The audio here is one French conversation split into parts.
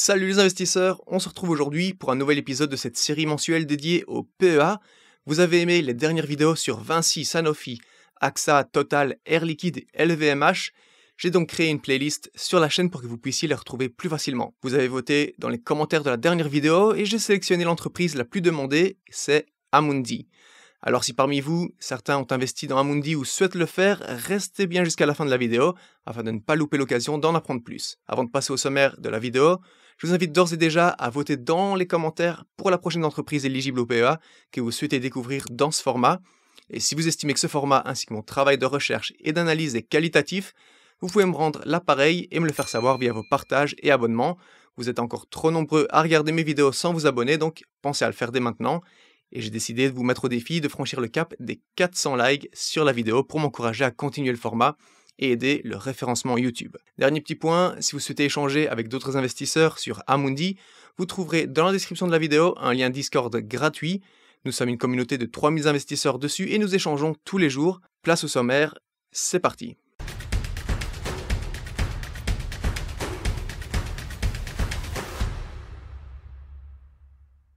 Salut les investisseurs, on se retrouve aujourd'hui pour un nouvel épisode de cette série mensuelle dédiée au PEA. Vous avez aimé les dernières vidéos sur Vinci, Sanofi, AXA, Total, Air Liquide et LVMH. J'ai donc créé une playlist sur la chaîne pour que vous puissiez les retrouver plus facilement. Vous avez voté dans les commentaires de la dernière vidéo et j'ai sélectionné l'entreprise la plus demandée, c'est Amundi. Alors si parmi vous, certains ont investi dans Amundi ou souhaitent le faire, restez bien jusqu'à la fin de la vidéo afin de ne pas louper l'occasion d'en apprendre plus. Avant de passer au sommaire de la vidéo, je vous invite d'ores et déjà à voter dans les commentaires pour la prochaine entreprise éligible au PEA que vous souhaitez découvrir dans ce format. Et si vous estimez que ce format ainsi que mon travail de recherche et d'analyse est qualitatif, vous pouvez me rendre l'appareil et me le faire savoir via vos partages et abonnements. Vous êtes encore trop nombreux à regarder mes vidéos sans vous abonner, donc pensez à le faire dès maintenant. Et j'ai décidé de vous mettre au défi de franchir le cap des 400 likes sur la vidéo pour m'encourager à continuer le format et aider le référencement YouTube. Dernier petit point, si vous souhaitez échanger avec d'autres investisseurs sur Amundi, vous trouverez dans la description de la vidéo un lien Discord gratuit. Nous sommes une communauté de 3000 investisseurs dessus et nous échangeons tous les jours. Place au sommaire, c'est parti.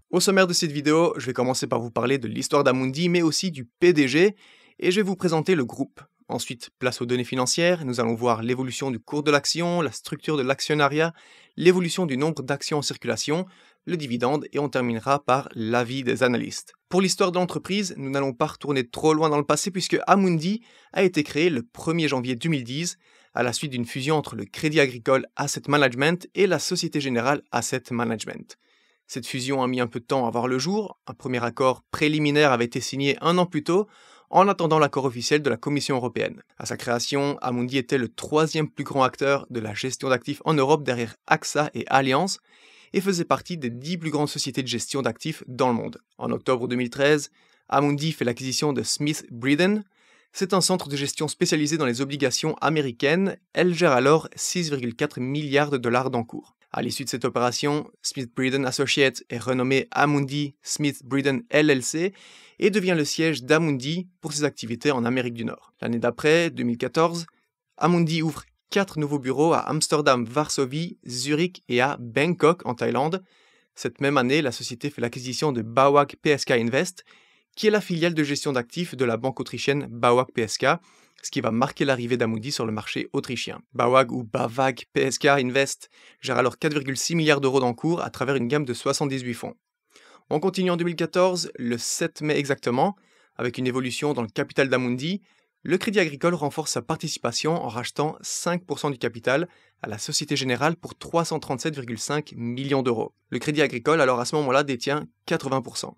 Au sommaire de cette vidéo, je vais commencer par vous parler de l'histoire d'Amundi, mais aussi du PDG, et je vais vous présenter le groupe. Ensuite, place aux données financières, nous allons voir l'évolution du cours de l'action, la structure de l'actionnariat, l'évolution du nombre d'actions en circulation, le dividende et on terminera par l'avis des analystes. Pour l'histoire de l'entreprise, nous n'allons pas retourner trop loin dans le passé puisque Amundi a été créé le 1er janvier 2010 à la suite d'une fusion entre le Crédit Agricole Asset Management et la Société Générale Asset Management. Cette fusion a mis un peu de temps à voir le jour, un premier accord préliminaire avait été signé un an plus tôt, en attendant l'accord officiel de la Commission européenne. À sa création, Amundi était le troisième plus grand acteur de la gestion d'actifs en Europe derrière AXA et Allianz et faisait partie des dix plus grandes sociétés de gestion d'actifs dans le monde. En octobre 2013, Amundi fait l'acquisition de Smith Breeden. C'est un centre de gestion spécialisé dans les obligations américaines. Elle gère alors 6,4 milliards de dollars d'encours. À l'issue de cette opération, Smith Breeden Associates est renommé Amundi Smith Breeden LLC et devient le siège d'Amundi pour ses activités en Amérique du Nord. L'année d'après, 2014, Amundi ouvre quatre nouveaux bureaux à Amsterdam, Varsovie, Zurich et à Bangkok en Thaïlande. Cette même année, la société fait l'acquisition de Bawag PSK Invest, qui est la filiale de gestion d'actifs de la banque autrichienne Bawag PSK, ce qui va marquer l'arrivée d'Amundi sur le marché autrichien. Bawag ou Bavag PSK Invest gère alors 4,6 milliards d'euros d'encours à travers une gamme de 78 fonds. On continue en 2014, le 7 mai exactement, avec une évolution dans le capital d'Amundi, le Crédit Agricole renforce sa participation en rachetant 5% du capital à la Société Générale pour 337,5 millions d'euros. Le Crédit Agricole alors à ce moment-là détient 80%.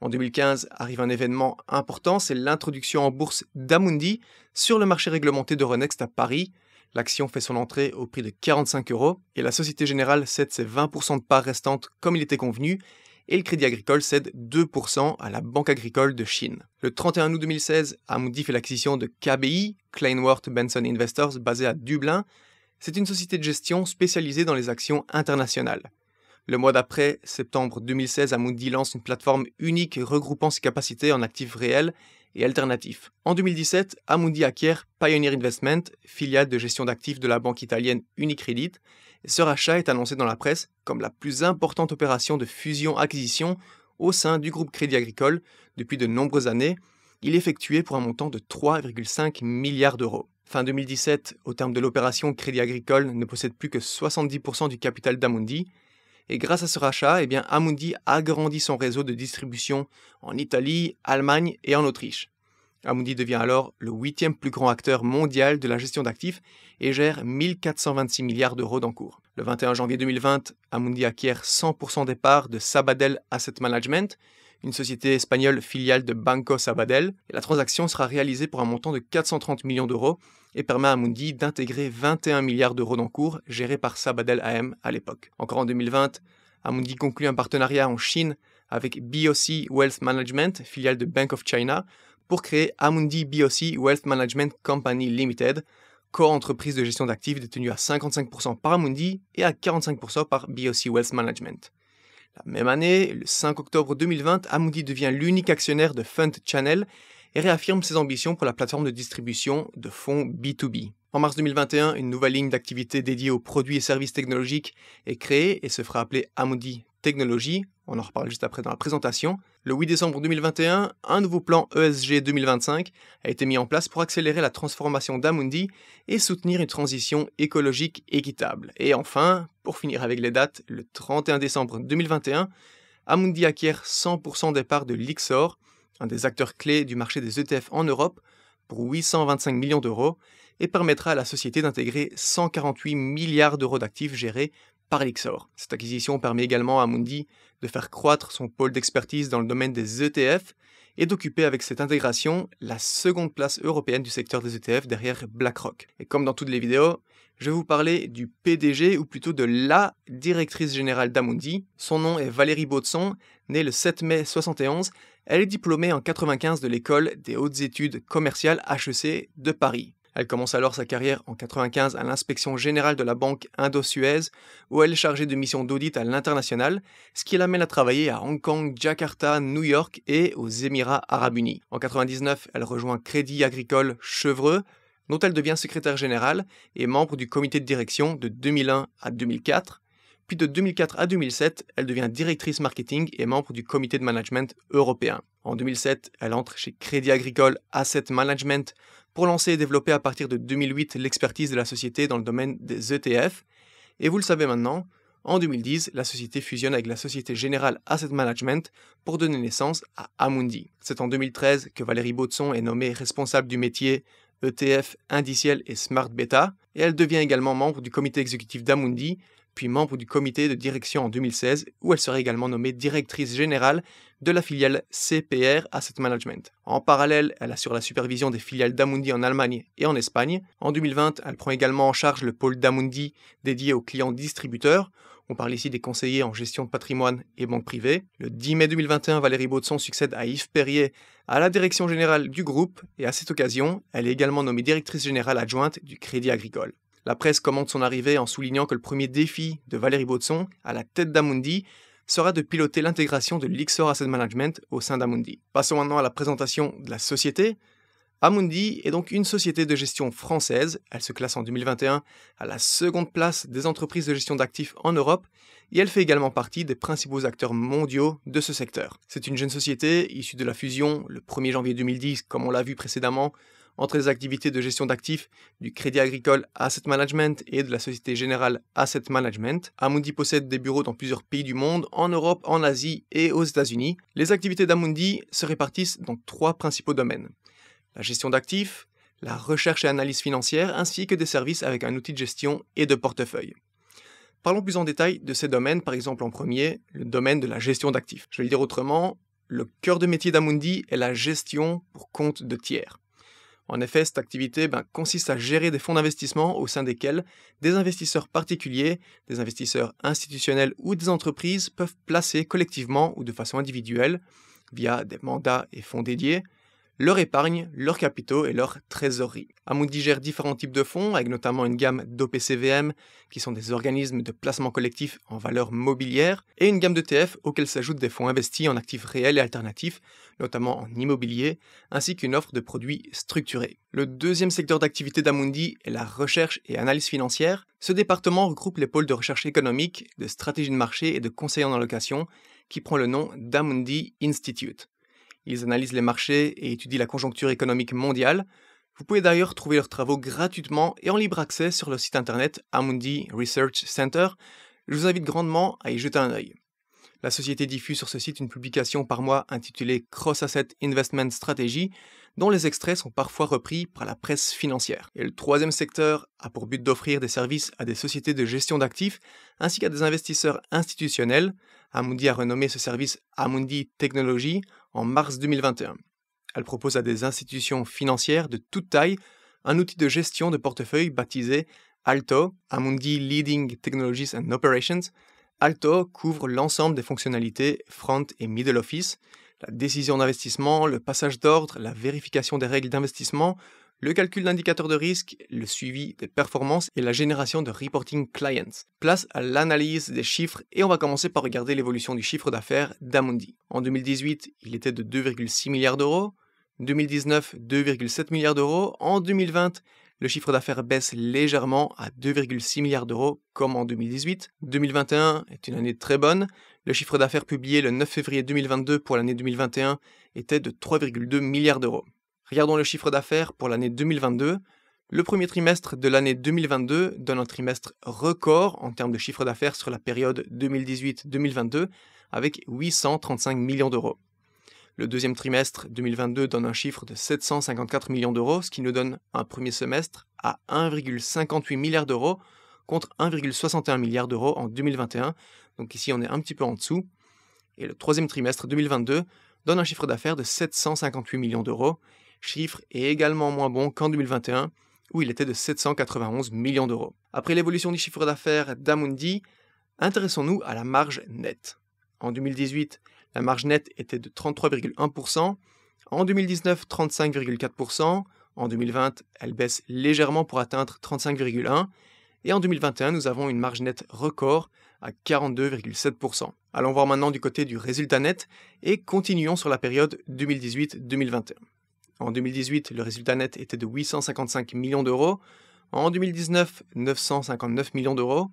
En 2015 arrive un événement important, c'est l'introduction en bourse d'Amundi sur le marché réglementé d'Euronext à Paris. L'action fait son entrée au prix de 45 euros et la Société Générale cède ses 20% de parts restantes comme il était convenu et le Crédit Agricole cède 2% à la Banque Agricole de Chine. Le 31 août 2016, Amundi fait l'acquisition de KBI, Kleinworth Benson Investors, basée à Dublin. C'est une société de gestion spécialisée dans les actions internationales. Le mois d'après, septembre 2016, Amundi lance une plateforme unique regroupant ses capacités en actifs réels et alternatifs. En 2017, Amundi acquiert Pioneer Investment, filiale de gestion d'actifs de la banque italienne Unicredit. ce rachat est annoncé dans la presse comme la plus importante opération de fusion-acquisition au sein du groupe Crédit Agricole depuis de nombreuses années. Il est effectué pour un montant de 3,5 milliards d'euros. Fin 2017, au terme de l'opération, Crédit Agricole ne possède plus que 70% du capital d'Amundi. Et grâce à ce rachat, eh bien, Amundi agrandit son réseau de distribution en Italie, Allemagne et en Autriche. Amundi devient alors le huitième plus grand acteur mondial de la gestion d'actifs et gère 1426 milliards d'euros d'encours. Le 21 janvier 2020, Amundi acquiert 100% des parts de Sabadell Asset Management, une société espagnole filiale de Banco Sabadell, et la transaction sera réalisée pour un montant de 430 millions d'euros, et permet à Amundi d'intégrer 21 milliards d'euros d'encours gérés par Sabadell AM à l'époque. Encore en 2020, Amundi conclut un partenariat en Chine avec BOC Wealth Management, filiale de Bank of China, pour créer Amundi BOC Wealth Management Company Limited, co-entreprise de gestion d'actifs détenue à 55% par Amundi et à 45% par BOC Wealth Management. La même année, le 5 octobre 2020, Amundi devient l'unique actionnaire de Fund Channel et réaffirme ses ambitions pour la plateforme de distribution de fonds B2B. En mars 2021, une nouvelle ligne d'activité dédiée aux produits et services technologiques est créée et se fera appeler Amundi Technologies. On en reparle juste après dans la présentation. Le 8 décembre 2021, un nouveau plan ESG 2025 a été mis en place pour accélérer la transformation d'Amundi et soutenir une transition écologique équitable. Et enfin, pour finir avec les dates, le 31 décembre 2021, Amundi acquiert 100% des parts de Lixor, un des acteurs clés du marché des ETF en Europe, pour 825 millions d'euros, et permettra à la société d'intégrer 148 milliards d'euros d'actifs gérés par Lixor. Cette acquisition permet également à Mundi de faire croître son pôle d'expertise dans le domaine des ETF, et d'occuper avec cette intégration la seconde place européenne du secteur des ETF derrière BlackRock. Et comme dans toutes les vidéos, je vais vous parler du PDG ou plutôt de la directrice générale d'Amundi. Son nom est Valérie Baudson, née le 7 mai 71. Elle est diplômée en 95 de l'école des hautes études commerciales HEC de Paris. Elle commence alors sa carrière en 1995 à l'inspection générale de la banque Indo-Suez, où elle est chargée de missions d'audit à l'international, ce qui l'amène à travailler à Hong Kong, Jakarta, New York et aux Émirats arabes unis. En 1999, elle rejoint Crédit Agricole Chevreux, dont elle devient secrétaire générale et membre du comité de direction de 2001 à 2004. Puis de 2004 à 2007, elle devient directrice marketing et membre du comité de management européen. En 2007, elle entre chez Crédit Agricole Asset Management pour lancer et développer à partir de 2008 l'expertise de la société dans le domaine des ETF. Et vous le savez maintenant, en 2010, la société fusionne avec la Société Générale Asset Management pour donner naissance à Amundi. C'est en 2013 que Valérie Baudson est nommée responsable du métier ETF indiciel et Smart Beta, et elle devient également membre du comité exécutif d'Amundi, puis membre du comité de direction en 2016, où elle sera également nommée directrice générale de la filiale CPR Asset Management. En parallèle, elle assure la supervision des filiales d'Amundi en Allemagne et en Espagne. En 2020, elle prend également en charge le pôle d'Amundi dédié aux clients distributeurs, on parle ici des conseillers en gestion de patrimoine et banque privée. Le 10 mai 2021, Valérie Baudson succède à Yves Perrier à la direction générale du groupe et à cette occasion, elle est également nommée directrice générale adjointe du Crédit Agricole. La presse commente son arrivée en soulignant que le premier défi de Valérie Baudson à la tête d'Amundi sera de piloter l'intégration de l'Ixor Asset Management au sein d'Amundi. Passons maintenant à la présentation de la société. Amundi est donc une société de gestion française. Elle se classe en 2021 à la seconde place des entreprises de gestion d'actifs en Europe et elle fait également partie des principaux acteurs mondiaux de ce secteur. C'est une jeune société issue de la fusion le 1er janvier 2010, comme on l'a vu précédemment, entre les activités de gestion d'actifs du Crédit Agricole Asset Management et de la Société Générale Asset Management. Amundi possède des bureaux dans plusieurs pays du monde, en Europe, en Asie et aux États-Unis. Les activités d'Amundi se répartissent dans trois principaux domaines la gestion d'actifs, la recherche et analyse financière, ainsi que des services avec un outil de gestion et de portefeuille. Parlons plus en détail de ces domaines, par exemple en premier, le domaine de la gestion d'actifs. Je vais le dire autrement, le cœur de métier d'Amundi est la gestion pour compte de tiers. En effet, cette activité ben, consiste à gérer des fonds d'investissement au sein desquels des investisseurs particuliers, des investisseurs institutionnels ou des entreprises peuvent placer collectivement ou de façon individuelle, via des mandats et fonds dédiés, leur épargne, leurs capitaux et leur trésorerie. Amundi gère différents types de fonds, avec notamment une gamme d'OPCVM, qui sont des organismes de placement collectif en valeur mobilière, et une gamme d'ETF auxquels s'ajoutent des fonds investis en actifs réels et alternatifs, notamment en immobilier, ainsi qu'une offre de produits structurés. Le deuxième secteur d'activité d'Amundi est la recherche et analyse financière. Ce département regroupe les pôles de recherche économique, de stratégie de marché et de conseil en allocation, qui prend le nom d'Amundi Institute. Ils analysent les marchés et étudient la conjoncture économique mondiale. Vous pouvez d'ailleurs trouver leurs travaux gratuitement et en libre accès sur leur site internet Amundi Research Center. Je vous invite grandement à y jeter un œil. La société diffuse sur ce site une publication par mois intitulée Cross Asset Investment Strategy, dont les extraits sont parfois repris par la presse financière. Et le troisième secteur a pour but d'offrir des services à des sociétés de gestion d'actifs ainsi qu'à des investisseurs institutionnels. Amundi a renommé ce service Amundi Technology en mars 2021. Elle propose à des institutions financières de toute taille un outil de gestion de portefeuille baptisé Alto, Amundi Leading Technologies and Operations. Alto couvre l'ensemble des fonctionnalités front et middle office, la décision d'investissement, le passage d'ordre, la vérification des règles d'investissement, le calcul d'indicateurs de risque, le suivi des performances et la génération de reporting clients. Place à l'analyse des chiffres et on va commencer par regarder l'évolution du chiffre d'affaires d'Amundi. En 2018, il était de 2,6 milliards d'euros, 2019 2,7 milliards d'euros, en 2020 le chiffre d'affaires baisse légèrement à 2,6 milliards d'euros comme en 2018. 2021 est une année très bonne. Le chiffre d'affaires publié le 9 février 2022 pour l'année 2021 était de 3,2 milliards d'euros. Regardons le chiffre d'affaires pour l'année 2022. Le premier trimestre de l'année 2022 donne un trimestre record en termes de chiffre d'affaires sur la période 2018-2022 avec 835 millions d'euros. Le deuxième trimestre 2022 donne un chiffre de 754 millions d'euros, ce qui nous donne un premier semestre à 1,58 milliard d'euros contre 1,61 milliard d'euros en 2021. Donc ici on est un petit peu en dessous. Et le troisième trimestre 2022 donne un chiffre d'affaires de 758 millions d'euros chiffre est également moins bon qu'en 2021, où il était de 791 millions d'euros. Après l'évolution du chiffre d'affaires d'Amundi, intéressons-nous à la marge nette. En 2018, la marge nette était de 33,1%, en 2019 35,4%, en 2020 elle baisse légèrement pour atteindre 35,1%, et en 2021 nous avons une marge nette record à 42,7%. Allons voir maintenant du côté du résultat net et continuons sur la période 2018-2021. En 2018, le résultat net était de 855 millions d'euros. En 2019, 959 millions d'euros.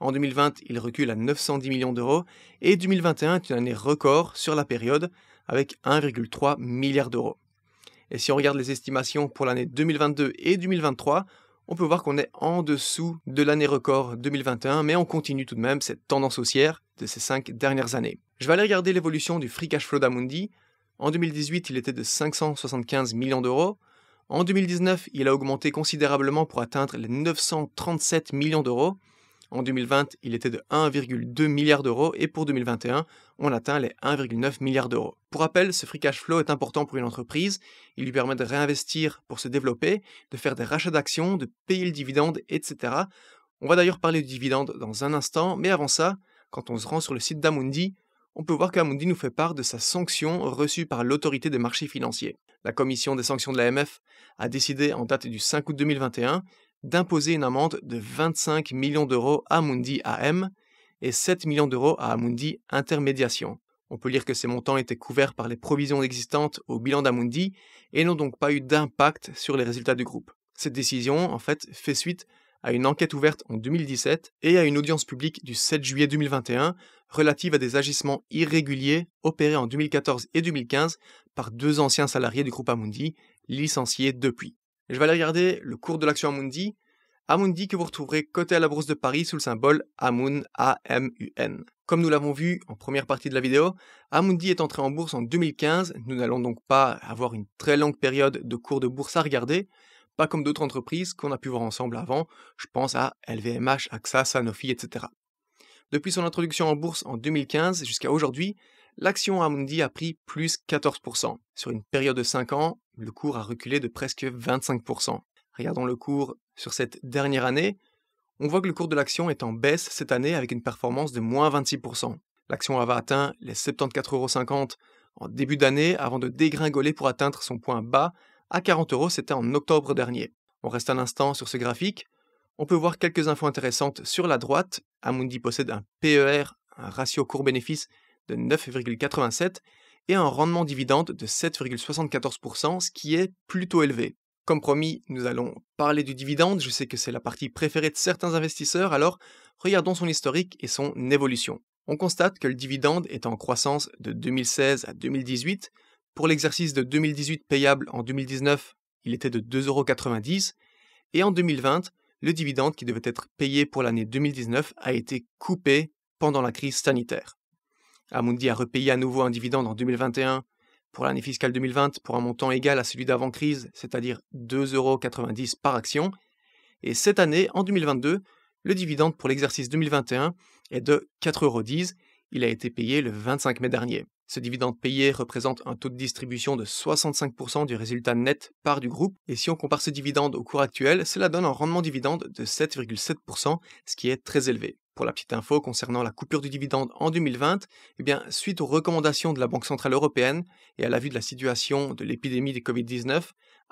En 2020, il recule à 910 millions d'euros. Et 2021 est une année record sur la période avec 1,3 milliard d'euros. Et si on regarde les estimations pour l'année 2022 et 2023, on peut voir qu'on est en dessous de l'année record 2021, mais on continue tout de même cette tendance haussière de ces cinq dernières années. Je vais aller regarder l'évolution du free cash flow d'Amundi en 2018, il était de 575 millions d'euros. En 2019, il a augmenté considérablement pour atteindre les 937 millions d'euros. En 2020, il était de 1,2 milliard d'euros et pour 2021, on atteint les 1,9 milliard d'euros. Pour rappel, ce free cash flow est important pour une entreprise, il lui permet de réinvestir pour se développer, de faire des rachats d'actions, de payer le dividende, etc. On va d'ailleurs parler du dividende dans un instant, mais avant ça, quand on se rend sur le site d'Amundi, on peut voir qu'Amundi nous fait part de sa sanction reçue par l'autorité des marchés financiers. La commission des sanctions de l'AMF a décidé en date du 5 août 2021 d'imposer une amende de 25 millions d'euros à Amundi AM et 7 millions d'euros à Amundi Intermédiation. On peut lire que ces montants étaient couverts par les provisions existantes au bilan d'Amundi et n'ont donc pas eu d'impact sur les résultats du groupe. Cette décision, en fait, fait suite à une enquête ouverte en 2017 et à une audience publique du 7 juillet 2021 relative à des agissements irréguliers opérés en 2014 et 2015 par deux anciens salariés du groupe Amundi, licenciés depuis. Je vais aller regarder le cours de l'action Amundi, Amundi que vous retrouverez côté à la bourse de Paris sous le symbole Amun n Comme nous l'avons vu en première partie de la vidéo, Amundi est entré en bourse en 2015, nous n'allons donc pas avoir une très longue période de cours de bourse à regarder, pas comme d'autres entreprises qu'on a pu voir ensemble avant, je pense à LVMH, AXA, Sanofi, etc. Depuis son introduction en bourse en 2015 jusqu'à aujourd'hui, l'action Amundi a pris plus 14%. Sur une période de 5 ans, le cours a reculé de presque 25%. Regardons le cours sur cette dernière année, on voit que le cours de l'action est en baisse cette année avec une performance de moins 26%. L'action avait atteint les 74,50€ en début d'année avant de dégringoler pour atteindre son point bas à 40 euros, c'était en octobre dernier. On reste un instant sur ce graphique. On peut voir quelques infos intéressantes sur la droite. Amundi possède un PER, un ratio court-bénéfice de 9,87 et un rendement dividende de 7,74%, ce qui est plutôt élevé. Comme promis, nous allons parler du dividende, je sais que c'est la partie préférée de certains investisseurs, alors regardons son historique et son évolution. On constate que le dividende est en croissance de 2016 à 2018, pour l'exercice de 2018 payable en 2019, il était de 2,90 2,90€. Et en 2020, le dividende qui devait être payé pour l'année 2019 a été coupé pendant la crise sanitaire. Amundi a repayé à nouveau un dividende en 2021 pour l'année fiscale 2020 pour un montant égal à celui d'avant-crise, c'est-à-dire 2,90€ par action. Et cette année, en 2022, le dividende pour l'exercice 2021 est de 4,10 4,10€. Il a été payé le 25 mai dernier. Ce dividende payé représente un taux de distribution de 65% du résultat net par du groupe, et si on compare ce dividende au cours actuel, cela donne un rendement dividende de 7,7%, ce qui est très élevé. Pour la petite info concernant la coupure du dividende en 2020, eh bien, suite aux recommandations de la Banque Centrale Européenne et à la vue de la situation de l'épidémie de Covid-19,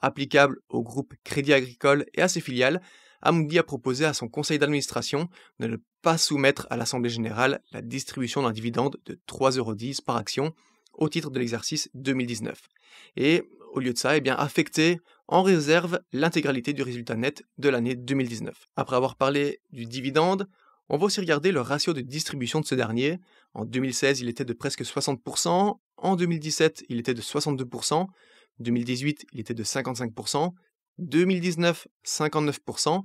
applicable au groupe Crédit Agricole et à ses filiales, Amundi a proposé à son conseil d'administration de ne pas soumettre à l'Assemblée générale la distribution d'un dividende de 3,10€ par action au titre de l'exercice 2019. Et au lieu de ça, eh bien, affecter en réserve l'intégralité du résultat net de l'année 2019. Après avoir parlé du dividende, on va aussi regarder le ratio de distribution de ce dernier. En 2016, il était de presque 60%, en 2017, il était de 62%, 2018, il était de 55%, 2019, 59%.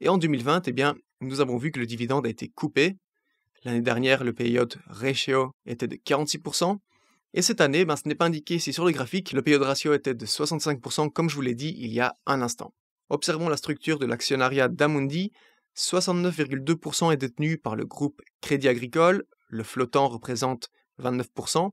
Et en 2020, eh bien, nous avons vu que le dividende a été coupé. L'année dernière, le payout ratio était de 46%. Et cette année, ben, ce n'est pas indiqué ici sur le graphique, le payout ratio était de 65% comme je vous l'ai dit il y a un instant. Observons la structure de l'actionnariat d'Amundi. 69,2% est détenu par le groupe Crédit Agricole, le flottant représente 29%.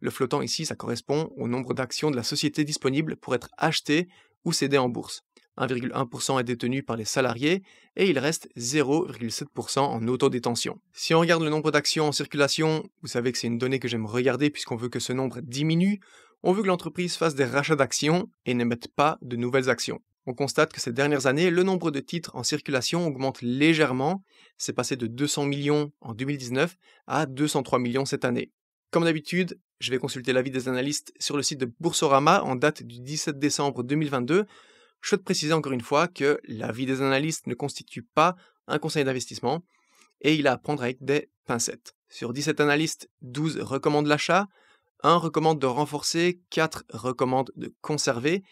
Le flottant ici, ça correspond au nombre d'actions de la société disponibles pour être achetées ou cédés en bourse. 1,1% est détenu par les salariés et il reste 0,7% en autodétention. Si on regarde le nombre d'actions en circulation, vous savez que c'est une donnée que j'aime regarder puisqu'on veut que ce nombre diminue, on veut que l'entreprise fasse des rachats d'actions et n'émette pas de nouvelles actions. On constate que ces dernières années, le nombre de titres en circulation augmente légèrement, c'est passé de 200 millions en 2019 à 203 millions cette année. Comme d'habitude, je vais consulter l'avis des analystes sur le site de Boursorama en date du 17 décembre 2022. Je souhaite préciser encore une fois que l'avis des analystes ne constitue pas un conseil d'investissement et il a à prendre avec des pincettes. Sur 17 analystes, 12 recommandent l'achat, 1 recommande de renforcer, 4 recommandent de conserver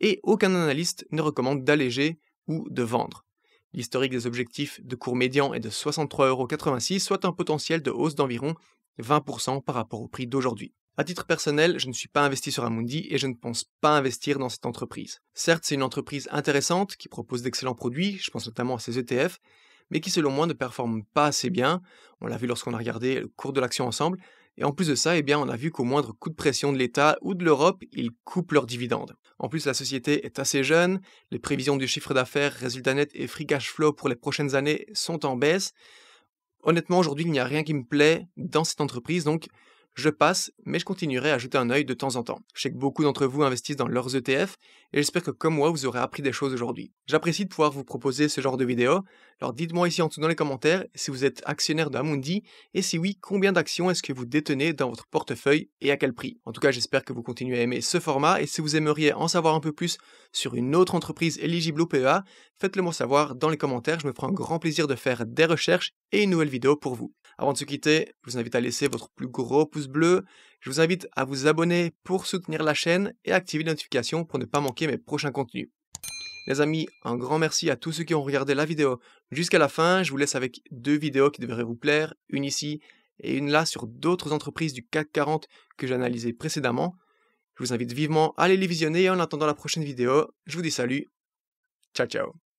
et aucun analyste ne recommande d'alléger ou de vendre. L'historique des objectifs de cours médian est de 63,86€, soit un potentiel de hausse d'environ 20% par rapport au prix d'aujourd'hui. À titre personnel, je ne suis pas investi sur Amundi et je ne pense pas investir dans cette entreprise. Certes, c'est une entreprise intéressante qui propose d'excellents produits, je pense notamment à ses ETF, mais qui selon moi ne performe pas assez bien. On l'a vu lorsqu'on a regardé le cours de l'action ensemble. Et en plus de ça, eh bien, on a vu qu'au moindre coup de pression de l'État ou de l'Europe, ils coupent leurs dividendes. En plus, la société est assez jeune, les prévisions du chiffre d'affaires, résultat net et free cash flow pour les prochaines années sont en baisse, honnêtement, aujourd'hui, il n'y a rien qui me plaît dans cette entreprise. Donc, je passe, mais je continuerai à jeter un œil de temps en temps. Je sais que beaucoup d'entre vous investissent dans leurs ETF et j'espère que comme moi vous aurez appris des choses aujourd'hui. J'apprécie de pouvoir vous proposer ce genre de vidéo, alors dites-moi ici en dessous dans les commentaires si vous êtes actionnaire d'Amundi et si oui, combien d'actions est-ce que vous détenez dans votre portefeuille et à quel prix. En tout cas, j'espère que vous continuez à aimer ce format et si vous aimeriez en savoir un peu plus sur une autre entreprise éligible au PEA, faites-le moi savoir dans les commentaires, je me ferai un grand plaisir de faire des recherches et une nouvelle vidéo pour vous. Avant de se quitter, je vous invite à laisser votre plus gros pouce bleu. Je vous invite à vous abonner pour soutenir la chaîne et activer les notifications pour ne pas manquer mes prochains contenus. Les amis, un grand merci à tous ceux qui ont regardé la vidéo jusqu'à la fin. Je vous laisse avec deux vidéos qui devraient vous plaire, une ici et une là sur d'autres entreprises du CAC 40 que j'ai analysées précédemment. Je vous invite vivement à aller les visionner et en attendant la prochaine vidéo, je vous dis salut. Ciao ciao